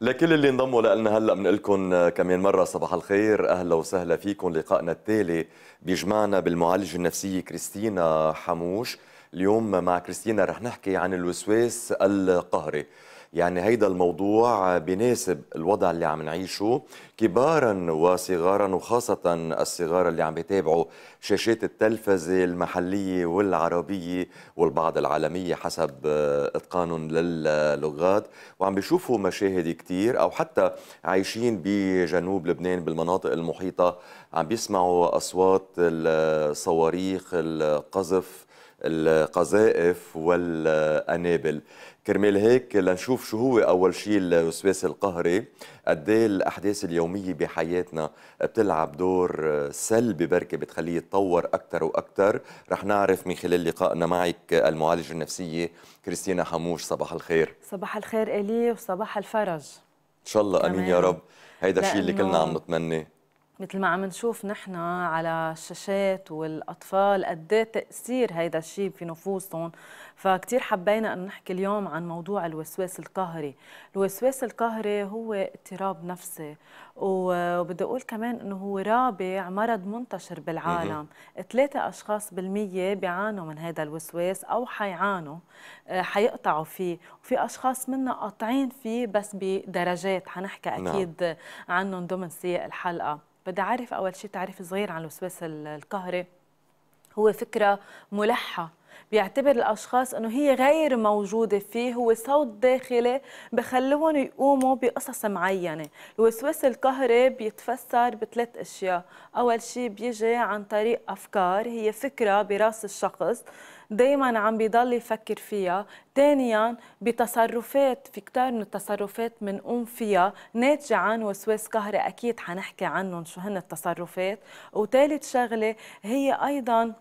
لكل اللي انضموا لنا هلا بنقول آه، كمان مره صباح الخير اهلا وسهلا فيكم لقائنا التالي بيجمعنا بالمعالجه النفسيه كريستينا حموش اليوم مع كريستينا رح نحكي عن الوسواس القهري يعني هيدا الموضوع بيناسب الوضع اللي عم نعيشه كبارا وصغارا وخاصة الصغار اللي عم بيتابعوا شاشات التلفزة المحلية والعربية والبعض العالمية حسب آه، إتقانهم للغات وعم بيشوفوا مشاهد كتير أو حتى عايشين بجنوب لبنان بالمناطق المحيطة عم بيسمعوا أصوات الصواريخ القذف القذائف والأنابل كرمال هيك لنشوف شو هو أول شيء الوسواس القهري قد إيه الأحداث اليومية بحياتنا بتلعب دور سلبي بركة بتخليه يتطور أكثر وأكثر رح نعرف من خلال لقائنا معك المعالجة النفسية كريستينا حموش صباح الخير صباح الخير إلي وصباح الفرج إن شاء الله أمين يا رب هيدا الشيء اللي كلنا عم نتمناه مثل ما عم نشوف نحن على الشاشات والاطفال قد إيه تاثير هيدا الشيء في نفوسهم فكتير حبينا أن نحكي اليوم عن موضوع الوسواس القهري الوسواس القهري هو اضطراب نفسي وبدي أقول كمان أنه هو رابع مرض منتشر بالعالم ثلاثة أشخاص بالمية بيعانوا من هذا الوسواس أو حيعانوا آه، حيقطعوا فيه وفي أشخاص منا قاطعين فيه بس بدرجات حنحكي نعم. أكيد عنهم ضمن سياق الحلقة بدي أعرف أول شيء تعريف صغير عن الوسواس القهري هو فكرة ملحة بيعتبر الأشخاص أنه هي غير موجودة فيه هو صوت داخلي بخلوهم يقوموا بقصص معينة الوسواس القهري بيتفسر بثلاث أشياء أول شيء بيجي عن طريق أفكار هي فكرة براس الشخص دايما عم بيضل يفكر فيها ثانيا بتصرفات في كتار من التصرفات بنقوم فيها ناتجة عن وسواس قهري أكيد حنحكي عنهم شو هن التصرفات وثالث شغلة هي أيضا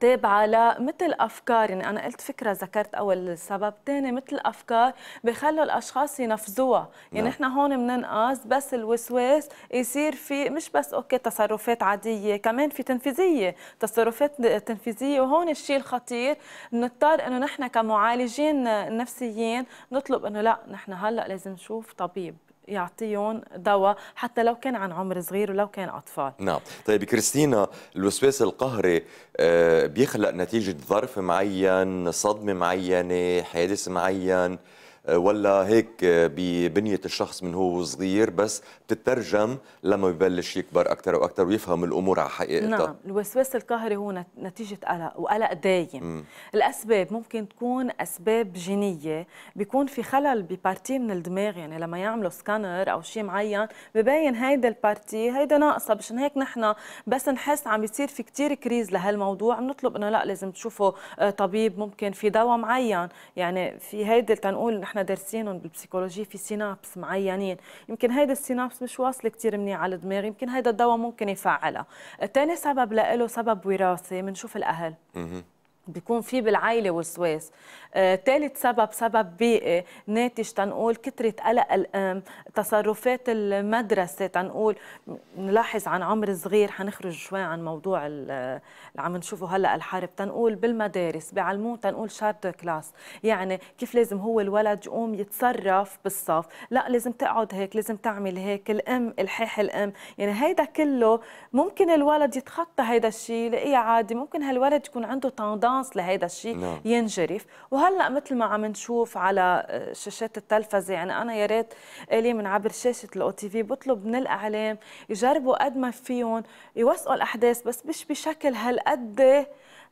تابعه مثل افكار يعني انا قلت فكره ذكرت اول سبب، ثاني مثل افكار بخلوا الاشخاص ينفذوها، يعني نحن نعم. هون مننقص بس الوسواس يصير في مش بس اوكي تصرفات عاديه، كمان في تنفيذيه، تصرفات تنفيذيه وهون الشيء الخطير نضطر انه نحن كمعالجين نفسيين نطلب انه لا نحن هلا لازم نشوف طبيب يعطيهم دواء حتى لو كان عن عمر صغير ولو كان اطفال نعم طيب كريستينا الوسواس القهري آه، بيخلق نتيجه ظرف معين صدمه معينه حادث معين ولا هيك ببنية الشخص من هو صغير بس بتترجم لما يبلش يكبر أكثر وأكثر ويفهم الأمور على حقيقتها نعم الوسواس القهري هو نتيجة قلق وقلق دايم مم. الأسباب ممكن تكون أسباب جينية بيكون في خلل ببارتي من الدماغ يعني لما يعملوا سكانر أو شيء معين ببين هيدا البارتي هيدا ناقصة مشان هيك نحن بس نحس عم بيصير في كتير كريز لهالموضوع بنطلب إنه لا لازم تشوفوا آه، طبيب ممكن في دواء معين يعني في هيدا تنقول نحن دارسينهم بالبسيكولوجي في سينابس معينين يمكن هيدا السينابس مش واصل كتير منيح على الدماغ يمكن هيدا الدواء ممكن يفعلها تاني سبب له سبب وراثي بنشوف الاهل بيكون في بالعائلة وسواس ثالث آه، سبب سبب بيئي آه، ناتج تنقول كثرة قلق الأم تصرفات المدرسة تنقول نلاحظ عن عمر صغير حنخرج شوي عن موضوع اللي عم نشوفه هلا الحرب تنقول بالمدارس بيعلموه تنقول شارت كلاس يعني كيف لازم هو الولد يقوم يتصرف بالصف لا لازم تقعد هيك لازم تعمل هيك الأم الحاح الأم يعني هيدا كله ممكن الولد يتخطى هيدا الشيء يلاقيه عادي ممكن هالولد يكون عنده تندان ريزونانس لهيدا الشيء نعم. ينجرف وهلا مثل ما عم نشوف على آه، شاشات التلفزه يعني انا يا ريت الي من عبر شاشه الاو تي في بطلب من الاعلام يجربوا قد ما فيهم يوثقوا الاحداث بس مش بشكل هالقد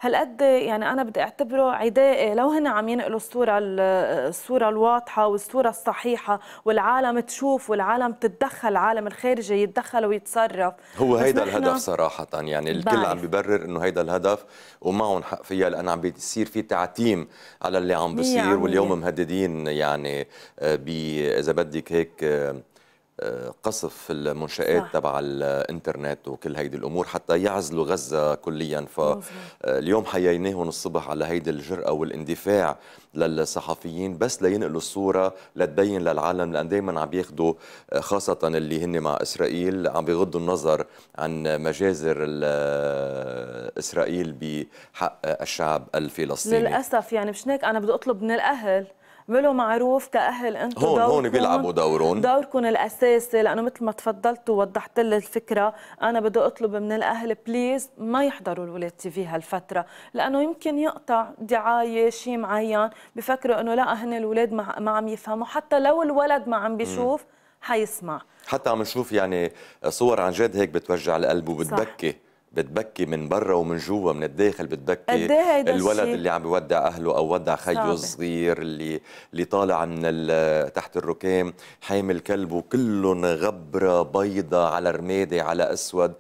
هالقد يعني انا بدي اعتبره عدائي لو هن عم ينقلوا الصوره الصوره الواضحه والصوره الصحيحه والعالم تشوف والعالم تتدخل العالم الخارجي يتدخل ويتصرف هو هيدا الهدف صراحه يعني الكل عم ببرر انه هيدا الهدف ومعهم حق فيها لانه عم بيصير في تعتيم على اللي عم بيصير واليوم مهددين يعني آه، ب اذا بدك هيك آه، قصف المنشآت صح. تبع الانترنت وكل هيدي الأمور حتى يعزلوا غزة كليا فاليوم حييناهم الصبح على هيدي الجرأة والاندفاع للصحفيين بس لينقلوا الصورة لتبين للعالم لأن دايما عم ياخدوا خاصة اللي هن مع إسرائيل عم بيغضوا النظر عن مجازر إسرائيل بحق الشعب الفلسطيني للأسف يعني مش هيك أنا بدي أطلب من الأهل ملو معروف كأهل انتم هون هون بيلعبوا دورهم دوركم الاساسي لانه مثل ما تفضلت ووضحت لي الفكره انا بدي اطلب من الاهل بليز ما يحضروا الولاد تي في هالفتره لانه يمكن يقطع دعايه شيء معين بفكروا انه لا هن الولاد ما عم يفهموا حتى لو الولد ما عم بيشوف حيسمع حتى عم نشوف يعني صور عن جد هيك بتوجع القلب وبتبكي صح. بتبكي من برا ومن جوا من الداخل بتبكي ايه الولد اللي عم بيودع اهله او ودع خيه الصغير اللي اللي طالع من تحت الركام حامل كلبه كلهم غبره بيضة على رمادي على اسود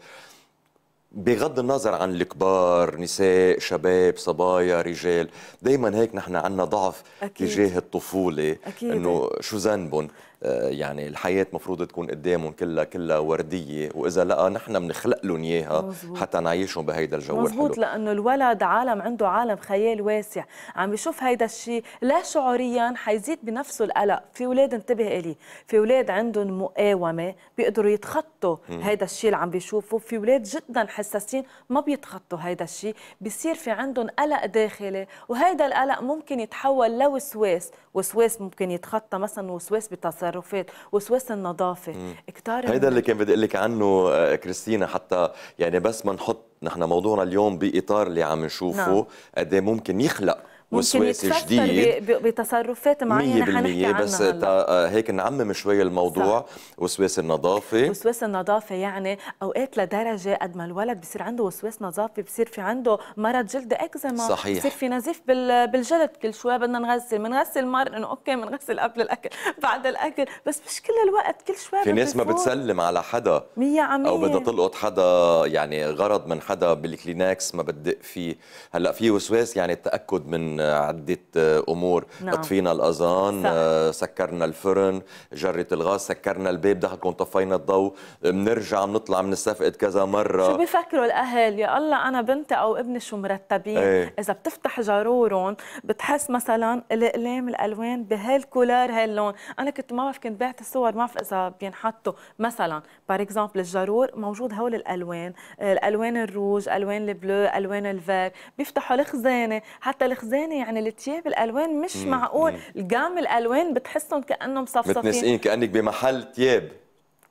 بغض النظر عن الكبار نساء شباب صبايا رجال دايما هيك نحن عنا ضعف أكيد. تجاه الطفولة أكيد. أنه شو ذنبهم آه، يعني الحياه مفروض تكون قدامهم كلها كلها ورديه واذا لقى نحن بنخلق لهم اياها حتى نعيشهم بهيدا الجو مزبوط لانه الولد عالم عنده عالم خيال واسع عم بيشوف هيدا الشيء لا شعوريا حيزيد بنفسه القلق في اولاد انتبه الي في اولاد عندهم مقاومه بيقدروا يتخطوا هيدا الشيء اللي عم بيشوفه في اولاد جدا حساسين ما بيتخطوا هيدا الشيء بصير في عندهم قلق داخلي وهيدا القلق ممكن يتحول لوسواس وسواس ممكن يتخطى مثلا وسواس بتصرف التصرفات وسواس النظافه كتار هيدا اللي كان بدي اقول لك عنه آه، كريستينا حتى يعني بس ما نحط نحن موضوعنا اليوم باطار اللي عم نشوفه نعم. قد نعم. ممكن يخلق وسواس جديد بتصرفات معينه حنحكي بس آه، هيك نعمم شوي الموضوع وسواس النظافه وسواس النظافه يعني اوقات لدرجه قد ما الولد بصير عنده وسواس نظافه بصير في عنده مرض جلد اكزيما صحيح بصير في نزيف بالجلد كل شوي بدنا نغسل بنغسل مر انه اوكي بنغسل قبل الاكل بعد الاكل بس مش كل الوقت كل شوي في ناس ما بتسلم على حدا 100% او بدها تلقط حدا يعني غرض من حدا بالكلينكس ما بدق فيه هلا في وسواس يعني التاكد من عدة أمور نعم. طفينا الأذان آه، سكرنا الفرن جرة الغاز سكرنا الباب دخلكم طفينا الضوء بنرجع بنطلع بنستفقد كذا مرة شو بيفكروا الأهل يا الله أنا بنتي أو ابني شو مرتبين ايه. إذا بتفتح جارورهم بتحس مثلا الأقلام الألوان بهالكولار هاللون أنا كنت ما بعرف كنت بعت الصور ما بعرف إذا بينحطوا مثلا بار اكزامبل الجارور موجود هول الألوان الألوان الروج ألوان البلو ألوان الفير بيفتحوا الخزانة حتى الخزانة الوان يعني التياب الالوان مش مم. معقول الجام الالوان بتحسهم كانهم صفصفين متنسقين كانك بمحل تياب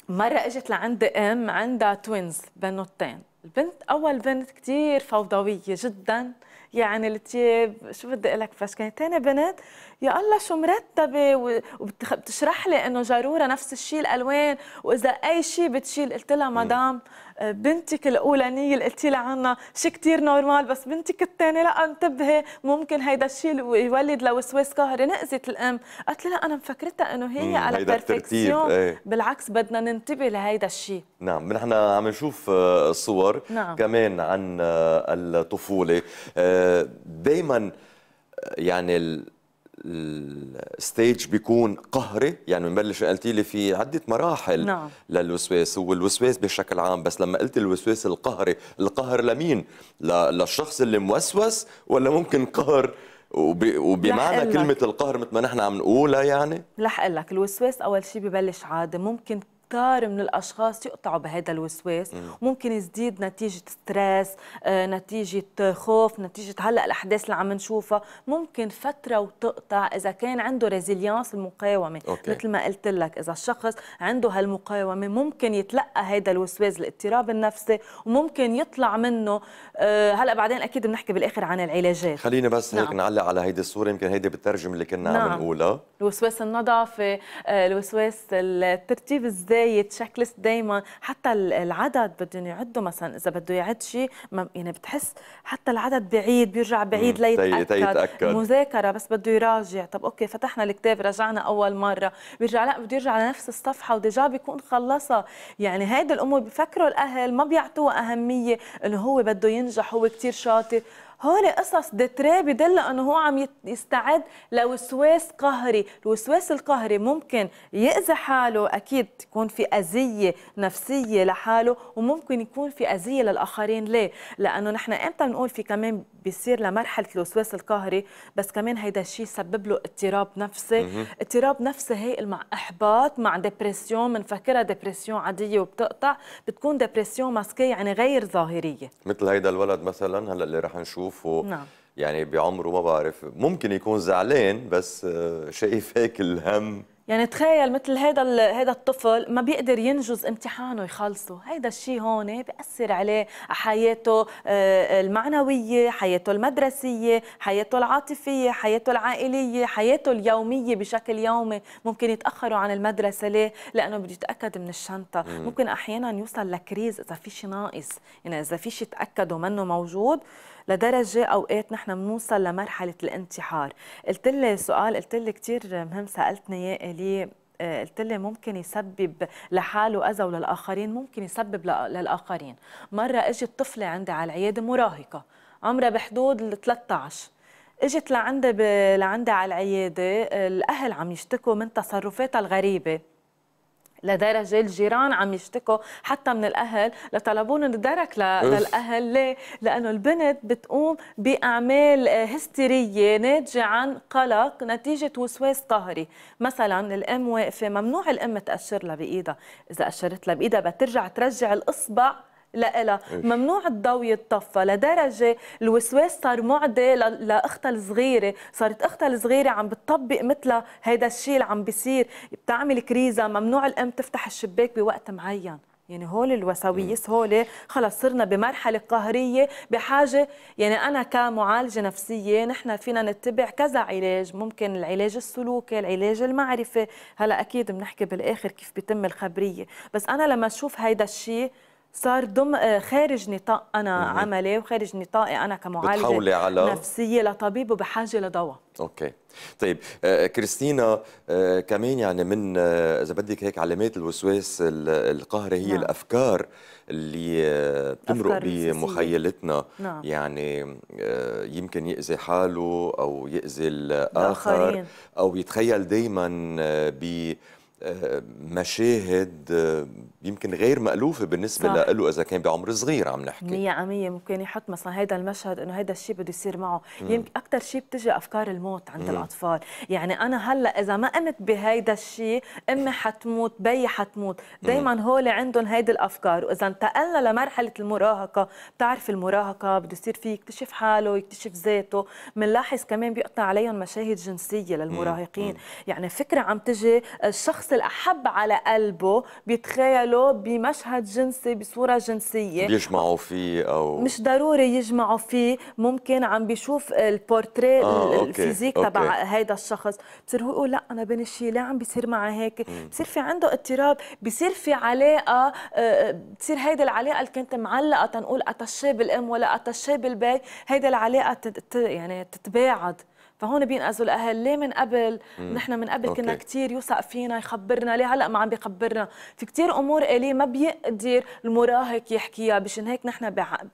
مره اجت لعندي ام عندها توينز بنوتين البنت اول بنت كثير فوضويه جدا يعني التياب شو بدي لك فش كانت ثاني بنت يا الله شو مرتبه وبتشرح لي انه جاروره نفس الشيء الالوان واذا اي شيء بتشيل قلت لها مدام بنتك الاولانيه اللي قلتي لها عنها شيء كثير نورمال بس بنتك الثانيه لا انتبهي ممكن هيدا الشيء يولد لوسواس قهري نأذت الام قالت لي لا انا مفكرتها انه هي على بيرفكسيون ايه. بالعكس بدنا ننتبه لهيدا الشيء نعم نحن عم نشوف آه، صور نعم. كمان عن آه، الطفوله آه، دائما يعني الستيج بيكون قهري يعني بنبلش قلت لي في عده مراحل نعم. للوسواس والوسواس بشكل عام بس لما قلت الوسواس القهري القهر لمين للشخص اللي موسوس ولا ممكن قهر وبمعنى كلمة القهر مثل ما نحن عم نقولها يعني رح اقول لك الوسواس أول شيء ببلش عادي ممكن كتار من الاشخاص يقطعوا بهذا الوسواس ممكن يزيد نتيجه ستريس آه، نتيجه خوف نتيجه هلا الاحداث اللي عم نشوفها ممكن فتره وتقطع اذا كان عنده ريزيليانس المقاومه أوكي. مثل ما قلت لك اذا الشخص عنده هالمقاومه ممكن يتلقى هذا الوسواس الاضطراب النفسي وممكن يطلع منه آه، هلا بعدين اكيد بنحكي بالاخر عن العلاجات خلينا بس نعم. هيك نعلق على هيدي الصوره يمكن هيدي بترجم اللي كنا نعم. عم نقولها الوسواس النظافه آه، الوسواس الترتيب الزي ازاي تشيك ليست دائما حتى العدد بدهم يعدوا مثلا اذا بده يعد شيء يعني بتحس حتى العدد بعيد بيرجع بعيد ليتاكد ليتاكد مذاكره بس بده يراجع طب اوكي فتحنا الكتاب رجعنا اول مره بيرجع لا بده يرجع لنفس الصفحه وديجا بيكون خلصها يعني هيدي الامور بفكروا الاهل ما بيعطوها اهميه انه هو بده ينجح هو كثير شاطر هوري قصص دتري بدل انه هو عم يستعد لوسواس قهري الوسواس القهري ممكن يأذي حاله اكيد يكون في اذيه نفسيه لحاله وممكن يكون في اذيه للاخرين ليه لانه نحن امتى بنقول في كمان بيصير لمرحله الوسواس القهري بس كمان هيدا الشيء سبب له اضطراب نفسي اضطراب نفسي هائل مع احباط مع ديبرسيون بنفكرها ديبرسيون عاديه وبتقطع بتكون ديبرسيون ماسكيه يعني غير ظاهريه مثل هيدا الولد مثلا هلا اللي رح نشوف بشوفه نعم. يعني بعمره ما بعرف ممكن يكون زعلان بس آه، شايف هيك الهم يعني تخيل مثل هذا هذا الطفل ما بيقدر ينجز امتحانه يخلصه هيدا الشيء هون بياثر عليه حياته آه، المعنويه حياته المدرسيه حياته العاطفيه حياته العائليه حياته اليوميه بشكل يومي ممكن يتاخروا عن المدرسه ليه لانه بده يتاكد من الشنطه ممكن احيانا يوصل لكريز اذا في شيء ناقص يعني اذا في شيء تاكدوا منه موجود لدرجه اوقات نحن بنوصل لمرحله الانتحار قلت لي سؤال قلت لي كثير مهم سالتني اياه ليه آه، قلت لي ممكن يسبب لحاله اذى وللاخرين ممكن يسبب للاخرين مره اجت طفله عندي على العياده مراهقه عمرها بحدود ال 13 اجت لعندي ب... لعندي على العياده آه، الاهل عم يشتكوا من تصرفاتها الغريبه لدرجة الجيران عم يشتكوا حتى من الأهل لطلبون الدرك للأهل ليه؟ لأنه البنت بتقوم بأعمال هستيرية ناتجة عن قلق نتيجة وسواس قهري مثلا الأم واقفة ممنوع الأم تأشر لها بإيدها إذا أشرت لها بإيدها بترجع ترجع الإصبع لها ممنوع الضوء يتطفى لدرجة الوسواس صار معدي لأختها الصغيرة صارت أختها الصغيرة عم بتطبق مثلها هيدا الشيء اللي عم بيصير بتعمل كريزة ممنوع الأم تفتح الشباك بوقت معين يعني هول الوساويس هول خلص صرنا بمرحله قهريه بحاجه يعني انا كمعالجه نفسيه نحن فينا نتبع كذا علاج ممكن العلاج السلوكي العلاج المعرفي هلا اكيد بنحكي بالاخر كيف بيتم الخبريه بس انا لما اشوف هيدا الشيء صار ضم آه، خارج نطاق انا مم. عملي وخارج نطاقي انا كمعالجه على... نفسيه لطبيب وبحاجه لدواء اوكي طيب آه، كريستينا آه، كمان يعني من اذا بدك هيك علامات الوسواس القهري هي نعم. الافكار اللي بتمرق بمخيلتنا نعم. يعني يمكن يأذي حاله او يأذي الاخر الآخرين. او يتخيل دائما ب آه، مشاهد آه، يمكن غير مألوفة بالنسبة صح. له إذا كان بعمر صغير عم نحكي مية عمية ممكن يحط مثلا هذا المشهد إنه هذا الشيء بده يصير معه يمكن أكثر شيء بتجي أفكار الموت عند مم. الأطفال يعني أنا هلا إذا ما قمت بهيدا الشيء أمي حتموت بي حتموت دايما هول عندهم هيدي الأفكار وإذا انتقلنا لمرحلة المراهقة بتعرف المراهقة بده يصير فيه يكتشف حاله يكتشف ذاته بنلاحظ كمان بيقطع عليهم مشاهد جنسية للمراهقين مم. يعني فكرة عم تجي آه، الشخص الشخص الأحب على قلبه بيتخيله بمشهد جنسي بصورة جنسية بيجمعوا فيه أو مش ضروري يجمعوا فيه ممكن عم بيشوف البورتريه آه، الفيزيك أوكي. تبع هيدا الشخص بصير هو يقول لا أنا بين الشيء لا عم بيصير معي هيك بصير في عنده اضطراب بصير في علاقة آه، بتصير هيدي العلاقة اللي كانت معلقة تنقول أتشي بالأم ولا أتشي بالبي هيدي العلاقة يعني تتباعد فهون بينقذوا الاهل ليه من قبل نحن من قبل أوكي. كنا كثير يوثق فينا يخبرنا ليه هلا ما عم بيخبرنا في كثير امور اليه ما بيقدر المراهق يحكيها مشان هيك نحن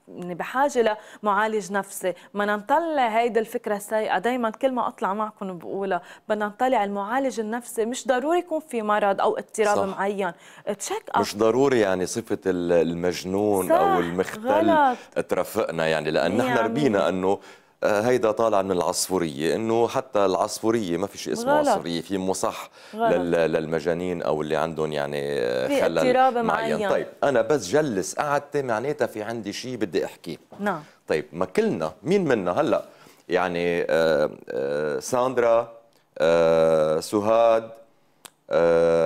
يعني بحاجه لمعالج نفسي بدنا نطلع هيدي الفكره السيئه دائما كل ما اطلع معكم بقولها بدنا نطلع المعالج النفسي مش ضروري يكون في مرض او اضطراب صح. معين تشيك اب مش ضروري يعني صفه المجنون صح. او المختل غلط. ترافقنا يعني لان نحن يعني ربينا انه آه، هيدا طالع من العصفورية إنه حتى العصفورية ما في شيء اسمه عصفورية في مصح غلط. للمجانين أو اللي عندهم يعني خلل معين طيب أنا بس جلس قعدتي معناتها في عندي شيء بدي أحكيه نعم طيب ما كلنا مين منا هلأ يعني آآ آه، آآ آه، ساندرا آآ سهاد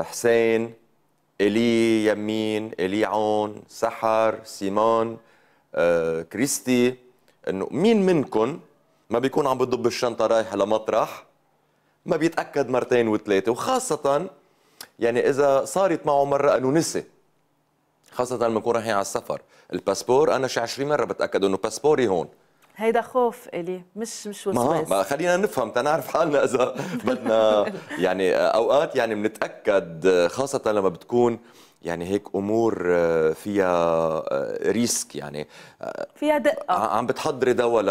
حسين إلي يمين إلي عون سحر سيمون كريستي انه مين منكم ما بيكون عم بضب الشنطه رايحه لمطرح ما بيتاكد مرتين وثلاثه وخاصه يعني اذا صارت معه مره انه نسي خاصة لما يكون رايحين على السفر، الباسبور أنا شي 20 مرة بتأكد إنه باسبوري هون. هيدا خوف إلي مش مش وسواس. ما خلينا نفهم تنعرف حالنا إذا بدنا يعني أوقات يعني بنتأكد خاصة لما بتكون يعني هيك امور آه، فيها آه، ريسك يعني آه، فيها دقه عم بتحضري دواء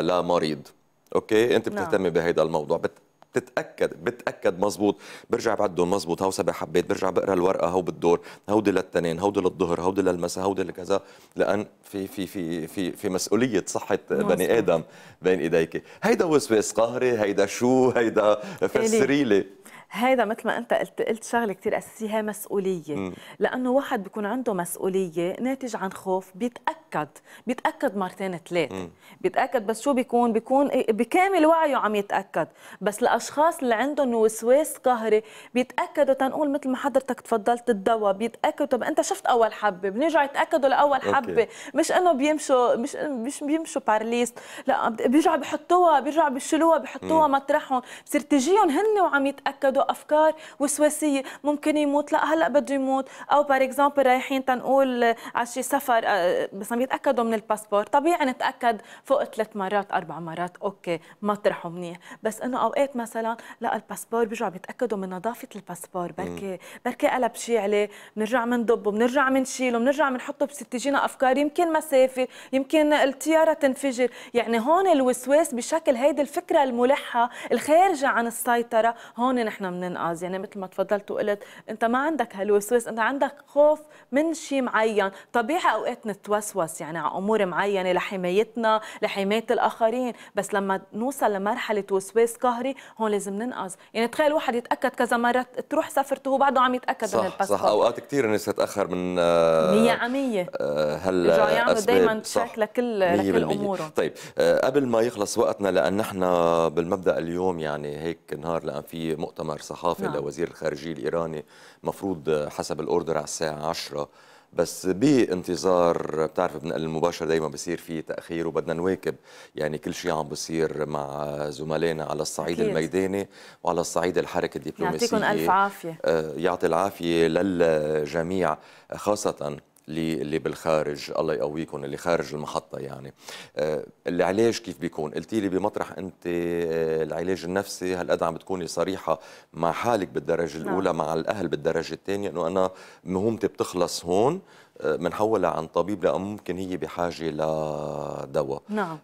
لمريض اوكي انت نعم. بتهتمي بهذا الموضوع بت... بتتاكد بتاكد مزبوط برجع بعده مزبوط هاو سبع حبات برجع بقرا الورقه هاو بالدور هودي للتنين هودي للظهر هودي للمساء هودي لكذا لان في في في في في مسؤوليه صحه مزبوط. بني ادم بين ايديك هيدا وسواس قهري هيدا شو هيدا فسريلي هيدا مثل ما انت قلت قلت شغله كثير اساسيه هي مسؤوليه م. لانه واحد بيكون عنده مسؤوليه ناتج عن خوف بيتاكد بيتاكد مرتين ثلاث بيتاكد بس شو بيكون بيكون إيه، بكامل وعيه عم يتاكد بس الاشخاص اللي عندهم وسواس قهري بيتاكدوا تنقول مثل ما حضرتك تفضلت الدواء بيتاكدوا طب انت شفت اول حبه بنرجع يتاكدوا لاول أوكي. حبه مش انه بيمشوا مش مش بيمشوا بارليست لا بيرجعوا بحطوها بيرجعوا بيشيلوها بحطوها مطرحهم بصير تجيهم هن وعم يتاكدوا عنده افكار وسواسيه ممكن يموت لا هلا بده يموت او بار اكزامبل رايحين تنقول على شي سفر آه، عم يتاكدوا من الباسبور طبيعي نتاكد فوق ثلاث مرات اربع مرات اوكي مطرحه منيح بس انه اوقات مثلا لا الباسبور بيرجعوا بيتاكدوا من نظافه الباسبور بركي بركي قلب شي عليه بنرجع بنضبه بنرجع بنشيله بنرجع بنحطه بس تجينا افكار يمكن مسافه يمكن الطياره تنفجر يعني هون الوسواس بشكل هيدي الفكره الملحه الخارجه عن السيطره هون نحن مننقذ يعني مثل ما تفضلت وقلت انت ما عندك هالوسواس انت عندك خوف من شيء معين طبيعي اوقات نتوسوس يعني على امور معينه لحمايتنا لحمايه الاخرين بس لما نوصل لمرحله وسواس قهري هون لازم ننقذ يعني تخيل واحد يتاكد كذا مره تروح سفرته وهو بعده عم يتاكد من الباسبور صح اوقات كثير الناس تتاخر من 100% آه هل آه، يعملوا دائما تشيك لكل لكل امورهم طيب آه، قبل ما يخلص وقتنا لان نحن بالمبدا اليوم يعني هيك نهار لان في مؤتمر مؤتمر صحافي نعم. لوزير الخارجية الإيراني مفروض حسب الأوردر على الساعة 10 بس بانتظار بتعرف بنقل المباشر دايما بصير في تاخير وبدنا نواكب يعني كل شيء عم بصير مع زملائنا على الصعيد أكيد. الميداني وعلى الصعيد الحركه الدبلوماسيه يعطيكم الف عافيه آه، يعطي العافيه للجميع خاصه اللي بالخارج الله يقويكم اللي خارج المحطه يعني آه، العلاج كيف بيكون قلتي لي بمطرح انت آه، العلاج النفسي هالقد عم بتكوني صريحه مع حالك بالدرجه نعم. الاولى نعم. مع الاهل بالدرجه الثانيه انه انا مهمتي بتخلص هون بنحولها آه، عن طبيب لأ ممكن هي بحاجه لدواء نعم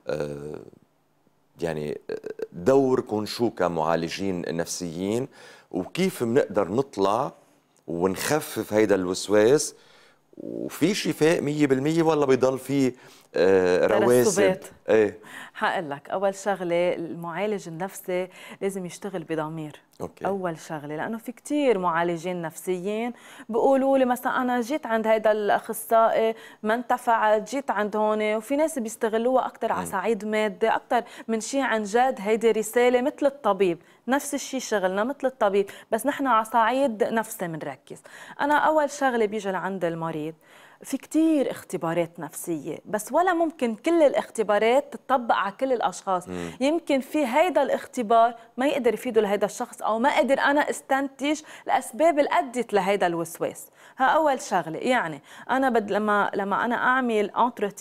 يعني دوركم شو كمعالجين نفسيين وكيف بنقدر نطلع ونخفف هيدا الوسواس وفي شفاء 100% ولا بيضل في آه، رواسب ايه لك اول شغله المعالج النفسي لازم يشتغل بضمير أوكي. اول شغله لانه في كثير معالجين نفسيين بيقولوا لي مثلا انا جيت عند هذا الاخصائي ما انتفعت جيت عند هون وفي ناس بيستغلوها اكثر على صعيد مادي اكثر من شيء عن جد هيدي رساله مثل الطبيب نفس الشيء شغلنا مثل الطبيب بس نحن على صعيد نفسي بنركز انا اول شغله بيجي لعند المريض في كتير اختبارات نفسية بس ولا ممكن كل الاختبارات تطبق على كل الأشخاص مم. يمكن في هيدا الاختبار ما يقدر يفيده لهيدا الشخص أو ما قدر أنا استنتج الأسباب اللي أدت لهيدا الوسواس ها أول شغلة يعني أنا بد لما لما أنا أعمل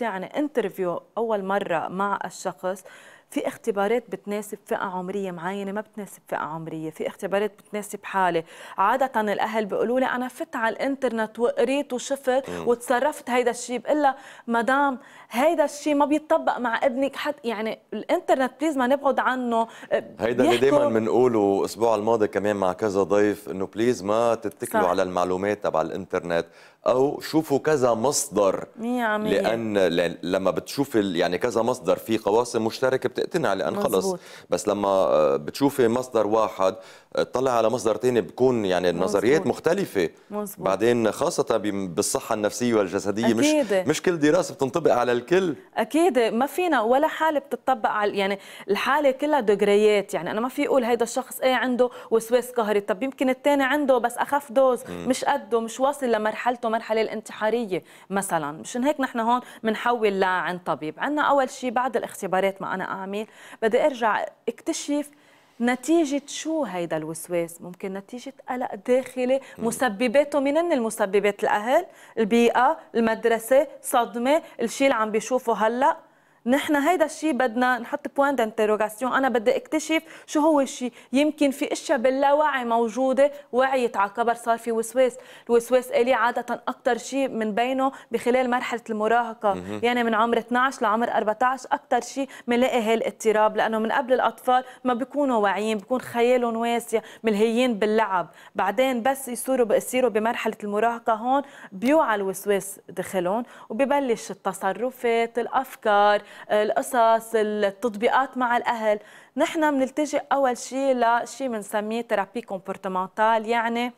يعني انترفيو أول مرة مع الشخص في اختبارات بتناسب فئه عمريه معينه ما بتناسب فئه عمريه في اختبارات بتناسب حاله عاده الاهل بيقولوا لي انا فت على الانترنت وقريت وشفت وتصرفت هيدا الشيء بقول لها مدام هيدا الشيء ما بيتطبق مع ابنك حتى يعني الانترنت بليز ما نبعد عنه هيدا اللي دائما بنقوله الاسبوع الماضي كمان مع كذا ضيف انه بليز ما تتكلوا صح. على المعلومات تبع الانترنت او شوفوا كذا مصدر لان لما بتشوف يعني كذا مصدر في قواسم مشتركه بتقتنع لان خلص بس لما آه، بتشوفي مصدر واحد تطلع آه، على مصدر ثاني بكون يعني النظريات مزبوط. مختلفه مزبوط. بعدين خاصه بالصحه النفسيه والجسديه أكيد. مش مش كل دراسه بتنطبق على الكل اكيد ما فينا ولا حاله بتطبق على يعني الحاله كلها دغريات يعني انا ما في اقول هيدا الشخص ايه عنده وسواس قهري طب يمكن الثاني عنده بس اخف دوز م. مش قده مش واصل لمرحلته المرحله الانتحاريه مثلا مشان هيك نحن هون بنحول لعند طبيب عندنا اول شيء بعد الاختبارات ما انا اعمل بدي ارجع اكتشف نتيجة شو هيدا الوسواس؟ ممكن نتيجة قلق داخلي، مسبباته منن المسببات؟ الأهل، البيئة، المدرسة، صدمة، الشيء اللي عم بيشوفه هلأ، نحن هيدا الشيء بدنا نحط بوان دانتيروغاسيون انا بدي اكتشف شو هو الشيء يمكن في اشياء باللاوعي موجوده وعيت على كبر صار في وسواس الوسواس الي عاده اكثر شيء من بينه بخلال مرحله المراهقه يعني من عمر 12 لعمر 14 اكثر شيء بنلاقي هالاضطراب لانه من قبل الاطفال ما بيكونوا واعيين بيكون خيالهم واسع ملهيين باللعب بعدين بس يصيروا بيصيروا بمرحله المراهقه هون بيوعى الوسواس دخلهم وببلش التصرفات الافكار القصص التطبيقات مع الاهل نحن بنلتجئ اول شيء لشيء بنسميه ثيرابي كومبورتمنتال يعني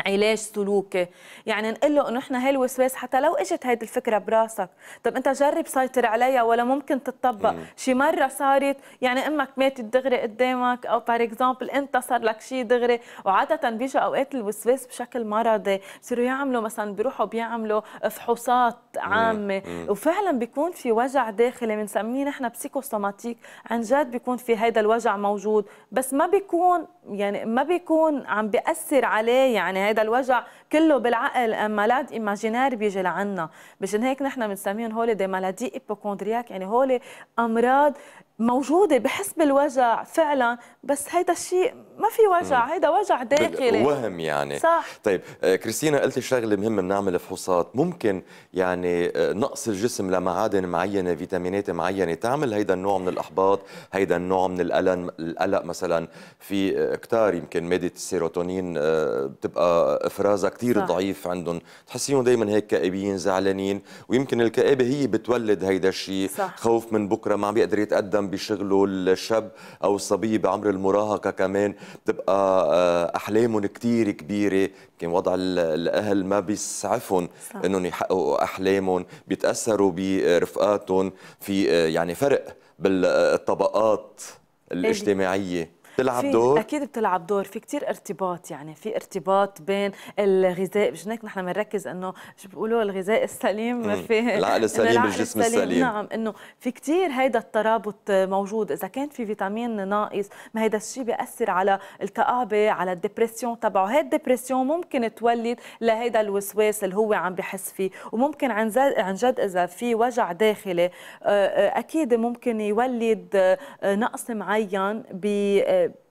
علاج سلوكي يعني نقول له انه احنا هاي الوسواس حتى لو اجت هيدي الفكره براسك طب انت جرب سيطر عليها ولا ممكن تتطبق شي مره صارت يعني امك ماتت دغري قدامك او بار اكزامبل انت صار لك شي دغري وعاده بيجوا اوقات الوسواس بشكل مرضي بصيروا يعملوا مثلا بيروحوا بيعملوا فحوصات عامه مم. وفعلا بيكون في وجع داخلي بنسميه نحن بسيكوسوماتيك عن جد بيكون في هذا الوجع موجود بس ما بيكون يعني ما بيكون عم بياثر عليه يعني هذا الوجع كله بالعقل مالاد ايماجينير بيجي لعنا مشان هيك نحن بنسميهم هول دي مالادي ايبوكوندرياك يعني هول امراض موجودة بحس بالوجع فعلا بس هيدا الشيء ما في وجع هيدا وجع داخلي وهم يعني صح طيب آه، كريستينا قلتي شغلة مهمة بنعمل فحوصات ممكن يعني آه، نقص الجسم لمعادن معينة فيتامينات معينة تعمل هيدا النوع من الإحباط هيدا النوع من الألم القلق مثلا في آه، كتار يمكن مادة السيروتونين بتبقى إفرازها كتير صح. ضعيف عندهم تحسيهم دايما هيك كئيبين زعلانين ويمكن الكآبة هي بتولد هيدا الشيء خوف من بكرة ما عم بيقدر يتقدم يهتم بشغله الشاب او الصبيه بعمر المراهقه كمان بتبقى آه، احلامهم كثير كبيره كان وضع الاهل ما بيسعفهم انهم يحققوا احلامهم بيتاثروا برفقاتهم في آه، يعني فرق بالطبقات الاجتماعيه بتلعب دور اكيد بتلعب دور في كثير ارتباط يعني في ارتباط بين الغذاء مش هيك نحن بنركز انه شو بيقولوا الغذاء السليم في العقل السليم بالجسم السليم, السليم نعم انه في كثير هيدا الترابط موجود اذا كان في فيتامين ناقص ما هيدا الشيء بياثر على الكآبه على الدبرسيون تبعه هي الدبرسيون ممكن تولد لهيدا الوسواس اللي هو عم بحس فيه وممكن عن عن جد اذا في وجع داخلي آه، آه، اكيد ممكن يولد آه، نقص معين ب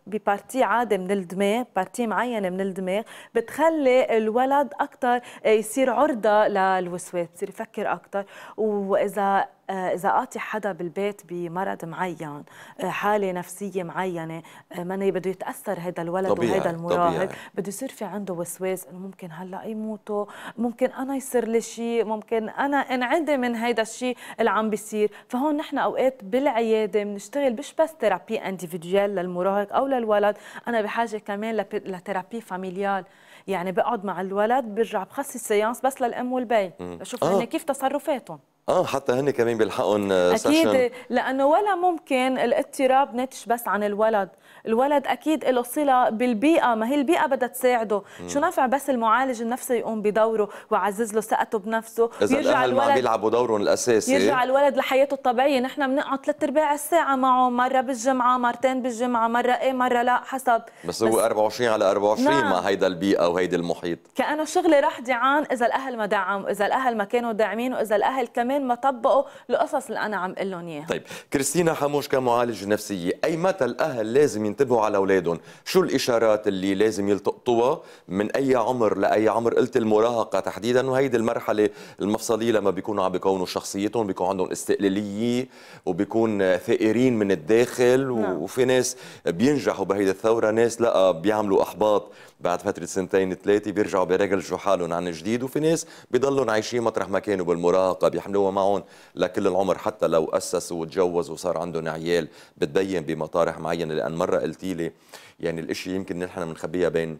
ببارتي عادي من الدماغ بارتي معينة من الدماغ بتخلي الولد أكثر يصير عرضة للوسواس يصير يفكر أكثر وإذا آه، اذا قاطع حدا بالبيت بمرض معين آه، حاله نفسيه معينه آه، ما بده يتاثر هذا الولد وهذا المراهق بده يصير في عنده وسواس انه ممكن هلا يموتوا ممكن انا يصير لي شيء ممكن انا انعدي من هذا الشيء اللي عم بيصير فهون نحن اوقات بالعياده بنشتغل مش بس ثيرابي انديفيديوال للمراهق او للولد انا بحاجه كمان لثيرابي فاميليال يعني بقعد مع الولد برجع بخصص سيانس بس للام والبي اشوف آه. كيف تصرفاتهم اه حتى هن كمان بيلحقهم آه، اكيد لانه ولا ممكن الاضطراب ناتج بس عن الولد الولد اكيد له صله بالبيئه ما هي البيئه بدها تساعده مم. شو نافع بس المعالج النفسي يقوم بدوره ويعزز له ثقته بنفسه اذا الاهل ما بيلعبوا دورهم الاساسي يرجع الولد لحياته الطبيعيه نحن بنقعد ثلاث ارباع الساعه معه مره بالجمعه مرتين بالجمعه مره ايه مره لا حسب بس, بس هو 24 على 24 نعم. مع هيدا البيئه وهيدا المحيط كانه شغلي راح دعان اذا الاهل ما دعم اذا الاهل ما كانوا داعمين واذا الاهل كمان ما طبقوا القصص اللي انا عم قول لهم اياها طيب كريستينا حموش كمعالجه نفسيه اي متى الاهل لازم ينتبهوا على اولادهم شو الاشارات اللي لازم يلتقطوها من اي عمر لاي عمر قلت المراهقه تحديدا وهيدي المرحله المفصليه لما بيكونوا عم بيكونوا شخصيتهم بيكون عندهم استقلاليه وبيكون ثائرين من الداخل نعم. وفي ناس بينجحوا بهيدي الثوره ناس لا بيعملوا احباط بعد فتره سنتين ثلاثه بيرجعوا بيرجلجوا حالهم عن جديد وفي ناس بيضلوا عايشين مطرح ما كانوا بالمراهقه بيحملوها معهم لكل العمر حتى لو اسسوا وتجوزوا وصار عندهم عيال بتبين بمطارح معينه لان مره قلتي لي يعني الاشي يمكن نحن بنخبيها بين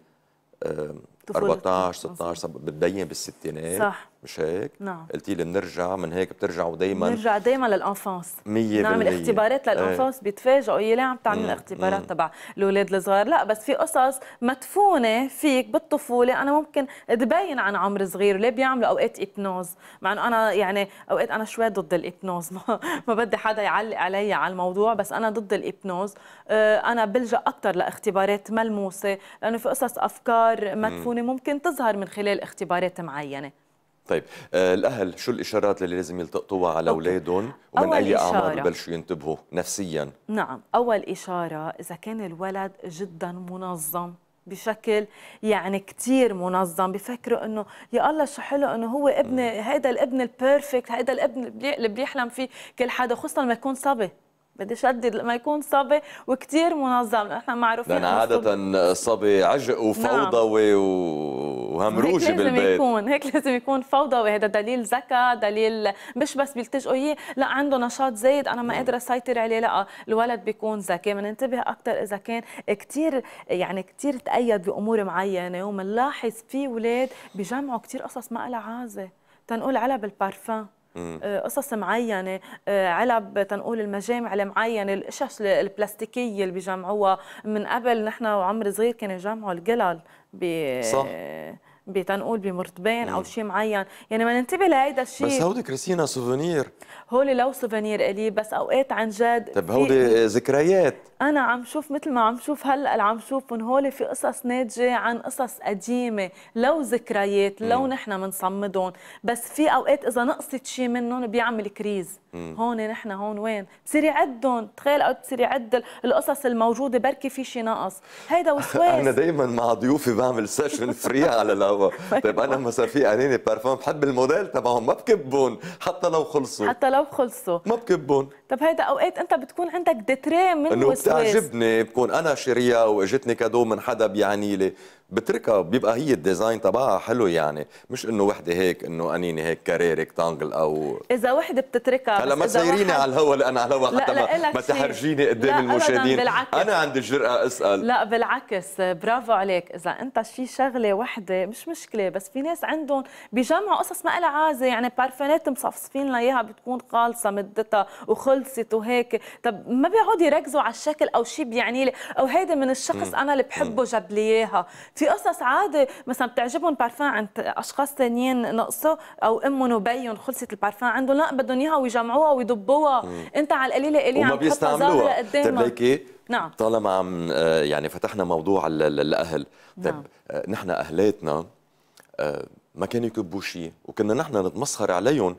14 آه، 16 بتبين بالستينات صح مش هيك؟ نعم قلتي لي بنرجع من هيك بترجعوا دائما بنرجع دائما للانفانس 100% نعمل اختبارات للانفانس ايه. بيتفاجئوا يا ليه عم تعمل اختبارات تبع الاولاد الصغار لا بس في قصص مدفونه فيك بالطفوله انا ممكن تبين عن عمر صغير ليه بيعملوا اوقات ايبنوز؟ مع انه انا يعني اوقات انا شوي ضد الايبنوز ما, ما بدي حدا يعلق علي على الموضوع بس انا ضد الايبنوز آه، انا بلجا اكثر لاختبارات ملموسه لانه في قصص افكار مدفونه ممكن تظهر من خلال اختبارات معينه طيب آه الاهل شو الاشارات اللي لازم يلتقطوها على اولادهم ومن اي اعمار ببلشوا ينتبهوا نفسيا نعم اول اشاره اذا كان الولد جدا منظم بشكل يعني كثير منظم بفكروا انه يا الله شو حلو انه هو ابن هذا الابن البيرفكت هذا الابن اللي بيحلم فيه كل حدا خصوصا لما يكون صبي بدي شدد ما يكون صبي وكثير منظم نحن معروفين لان عاده صبي عجق وفوضوي نعم. وهمروجي هيك لازم بالبيت يكون هيك لازم يكون فوضوي هذا دليل ذكاء دليل مش بس بيلتجئوا إيه لا عنده نشاط زايد انا ما قادره اسيطر عليه لا الولد بيكون ذكي بننتبه اكثر اذا كان كثير يعني كثير تايد بامور معينه ومنلاحظ في اولاد بجمعوا كثير قصص ما لها عازه تنقول على بالبارفان آه، قصص معينه آه، علب تنقول المجامع المعينه القشش البلاستيكيه اللي بيجمعوها من قبل نحن وعمر صغير كانوا يجمعوا القلل ب صح. بتنقول بمرتبين او شيء معين يعني ما ننتبه لهيدا الشيء بس هودي كريستينا سوفونير هولي لو سوفونير الي بس اوقات عن جد طب هودي ذكريات انا عم شوف مثل ما عم شوف هلا اللي عم شوفهم هولي في قصص ناتجه عن قصص قديمه لو ذكريات لو نحن بنصمدهم بس في اوقات اذا نقصت شيء منهم بيعمل كريز مم. هون نحن هون وين بصير يعدهم تخيل او بصير يعد القصص الموجوده بركي في شيء ناقص هيدا وسواس انا دائما مع ضيوفي بعمل سيشن فري على هوا طيب. طيب انا مثلا في قرينه بارفان بحب الموديل تبعهم ما بكبهم حتى لو خلصوا حتى لو خلصوا ما بكبهم طب هيدا اوقات انت بتكون عندك دتري من انه بتعجبني بكون انا شاريها واجتني كادو من حدا بيعني لي بتركها بيبقى هي الديزاين تبعها حلو يعني مش انه وحده هيك انه انينه هيك كاري ريكتانجل او اذا وحده بتتركها هلا ما تسيريني على الهوا لان على الهوا حتى لا ما, ما تحرجيني قدام المشاهدين انا عندي الجرأه اسال لا بالعكس برافو عليك اذا انت شي شغله وحده مش مشكله بس في ناس عندهم بيجمعوا قصص ما لها عازه يعني بارفانات مصفصفين لها اياها بتكون خالصه مدتها وخلصت وهيك طب ما بيقعدوا يركزوا على الشكل او شيء بيعني لي او هيدا من الشخص م. انا اللي بحبه جاب لي اياها في قصص عادي مثلا بتعجبهم بارفان عند اشخاص ثانيين نقصوا او امهم وبيهم خلصت البارفان عندهم لا بدهم اياها ويجمعوها ويضبوها انت على القليله قليله عم تحطها ظاهره طيب نعم طالما عم آه، يعني فتحنا موضوع الاهل طيب نعم. آه، نحن اهلاتنا آه، ما كانوا يكبوا شيء وكنا نحن نتمسخر عليهم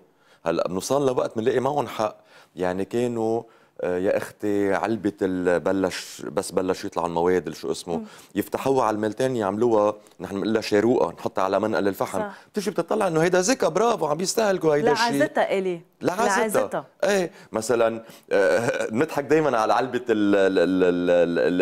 هلا بنوصل لوقت بنلاقي معهم حق يعني كانوا آه، يا اختي علبه بلش بس بلش يطلع المواد شو اسمه يفتحوها على الملتين يعملوها نحن بنقول لها شاروقه نحطها على منقل الفحم بتيجي بتجي بتطلع انه هيدا ذكا برافو عم يستهلكوا هيدا الشيء لعزتها الي لعزتها ايه مثلا بنضحك آه، دائما على علبه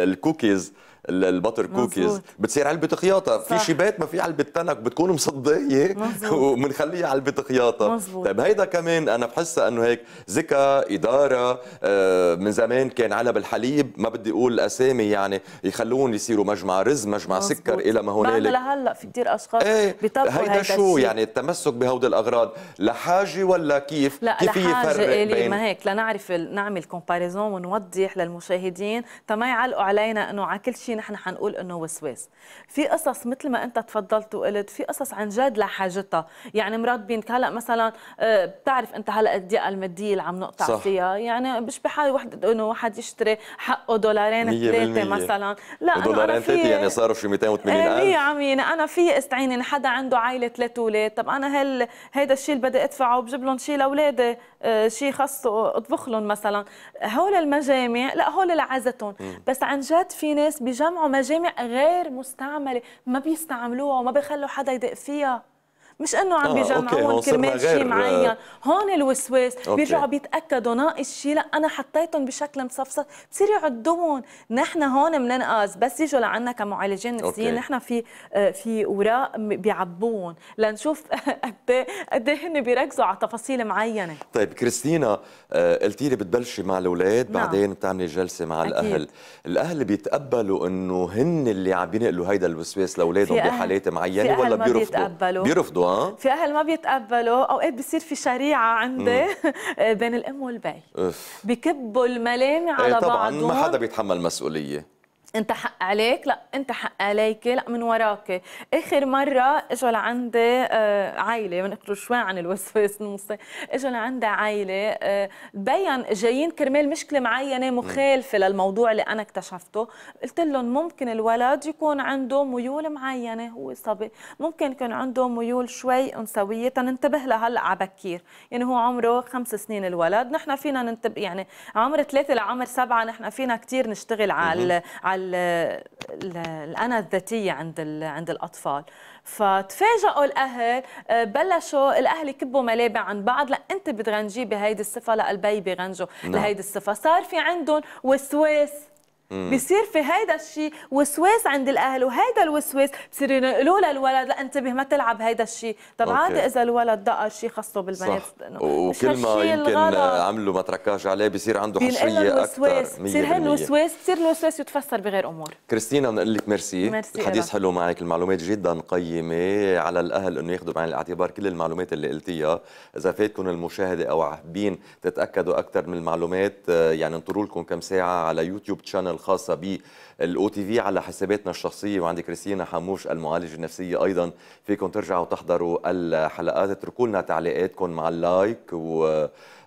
الكوكيز الباتر كوكيز بتصير علبه خياطه في شي بيت ما في علبه تنك بتكون مصديه وبنخليها علبه خياطه طيب هيدا كمان انا بحسها انه هيك ذكاء اداره آه، من زمان كان علب الحليب ما بدي اقول اسامي يعني يخلون يصيروا مجمع رز مجمع مزبوط. سكر الى ما هنالك لهلا في كثير اشخاص ايه بيطبقوا هيدا شو الشيء. يعني التمسك بهودي الاغراض لحاجه ولا كيف لا كيف لحاجه إلي ما هيك لنعرف نعمل كومباريزون ونوضح للمشاهدين تما طيب، يعلقوا علينا انه على كل شيء شيء نحن حنقول انه وسواس في قصص مثل ما انت تفضلت وقلت في قصص عن جد لحاجتها يعني مرات بينك هلا مثلا آه، بتعرف انت هلا الضيقه الماديه اللي عم نقطع صح. فيها يعني مش بحال واحد انه واحد يشتري حقه دولارين ثلاثه مثلا لا دولارين ثلاثه يعني صاروا شي 280 إيه، الف ايه عمي انا في استعين حدا عنده عائله ثلاث اولاد طب انا هل هيدا الشيء اللي بدي ادفعه بجيب لهم شيء لاولادي آه، شيء خاص اطبخ لهم مثلا هول المجامع لا هول لعازتهم بس عن جد في ناس بيجمعوا مجامع غير مستعمله ما بيستعملوها وما بيخلوا حدا يدق فيها مش انه عم بيجمعوهم كرمال شيء معين هون الوسواس بيرجعوا بيتاكدوا ناقص شيء لا انا حطيتهم بشكل مصفصف بصير يعدوهم نحن هون بننقص بس يجوا لعنا كمعالجين نفسيين نحن في آه، في اوراق بيعبوهم لنشوف قد إيه، قد إيه هن بيركزوا على تفاصيل معينه طيب كريستينا آه، قلتي لي بتبلشي مع الاولاد نعم. بعدين بتعملي جلسه مع أكيد. الاهل الاهل بيتقبلوا انه هن اللي عم بينقلوا هيدا الوسواس لاولادهم بحالات معينه ولا بيرفضوا بيتقبلوا. بيرفضوا في اهل ما بيتقبلوا اوقات بصير في شريعه عندي آه، بين الام والبي بكبوا الملامه إيه، على بعضهم طبعا ما حدا بيتحمل مسؤوليه انت حق عليك لا انت حق عليك لا من وراك اخر مره اجوا لعندي آه، عائله بنخرج شوي عن الوسواس المصطنع اجوا لعندي عائله آه، بين جايين كرمال مشكله معينه مخالفه للموضوع اللي انا اكتشفته قلت لهم ممكن الولد يكون عنده ميول معينه هو صبي ممكن يكون عنده ميول شوي انثويه تنتبه لها هلا على بكير يعني هو عمره خمس سنين الولد نحن فينا ننتبه يعني عمر ثلاثه لعمر سبعه نحن فينا كثير نشتغل على على الأنا الذاتية عند عند الأطفال فتفاجئوا الأهل آه، بلشوا الأهل يكبوا ملابع عن بعض لا أنت بتغنجي بهيدي الصفة لا البي بغنجه لهيدي نعم. الصفة صار في عندهم وسواس بيصير في هيدا الشيء وسواس عند الاهل وهيدا الوسواس بصير ينقلوه للولد لا انتبه ما تلعب هيدا الشيء طب عادي اذا الولد دقر شيء خاصه بالبنات وكل ما يمكن عمله ما تركاش عليه بصير عنده حشيه اكثر بصير هن الوسواس بصير الوسواس يتفسر بغير امور كريستينا بنقول لك ميرسي, ميرسي الحديث حلو معك المعلومات جدا قيمه على الاهل انه ياخذوا بعين الاعتبار كل المعلومات اللي قلتيها اذا فاتكم المشاهده او عاحبين تتاكدوا اكثر من المعلومات آه، يعني انطروا لكم كم ساعه على يوتيوب تشانل الخاصة الاو تي في على حساباتنا الشخصيه وعند كريستينا حموش المعالجه النفسيه ايضا فيكم ترجعوا تحضروا الحلقات اتركوا لنا تعليقاتكم مع اللايك و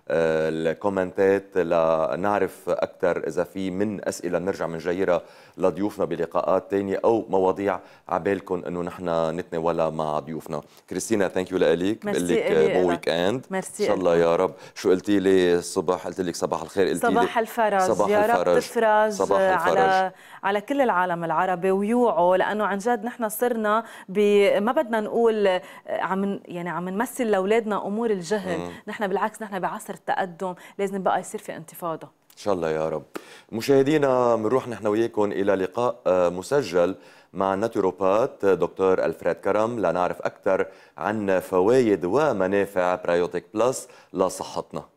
آه، الكومنتات لنعرف اكثر اذا في من اسئله بنرجع بنجيرها لضيوفنا بلقاءات ثانيه او مواضيع عبالكم انه نحن نتناولها مع ضيوفنا كريستينا ثانك يو لك لك بو ويك اند ميرسي ان شاء الله يا رب شو قلتي لي الصبح قلت لك صباح الخير قلتي صباح الفرج صباح يا رب الفرج. تفرج صباح الفرج. على على كل العالم العربي ويوعوا لانه عن جد نحن صرنا ما بدنا نقول آه، عم يعني عم نمثل لاولادنا امور الجهل نحن بالعكس نحن بعصر التقدم لازم بقى يصير في انتفاضه ان شاء الله يا رب مشاهدينا بنروح نحن وياكم الى لقاء آه، مسجل مع ناتوروبات آه، دكتور الفريد كرم لنعرف اكثر عن فوائد ومنافع برايوتيك بلس لصحتنا